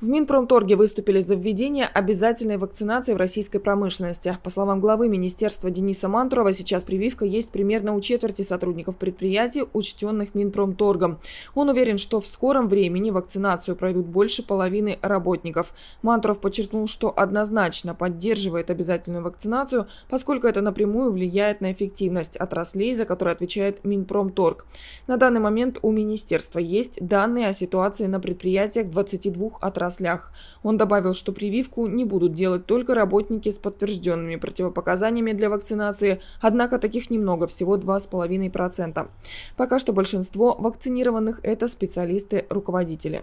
В Минпромторге выступили за введение обязательной вакцинации в российской промышленности. По словам главы министерства Дениса Мантурова, сейчас прививка есть примерно у четверти сотрудников предприятий, учтенных Минпромторгом. Он уверен, что в скором времени вакцинацию пройдут больше половины работников. Мантуров подчеркнул, что однозначно поддерживает обязательную вакцинацию, поскольку это напрямую влияет на эффективность отраслей, за которые отвечает Минпромторг. На данный момент у министерства есть данные о ситуации на предприятиях 22 отраслей отраслях. Он добавил, что прививку не будут делать только работники с подтвержденными противопоказаниями для вакцинации, однако таких немного, всего 2,5%. Пока что большинство вакцинированных – это специалисты-руководители.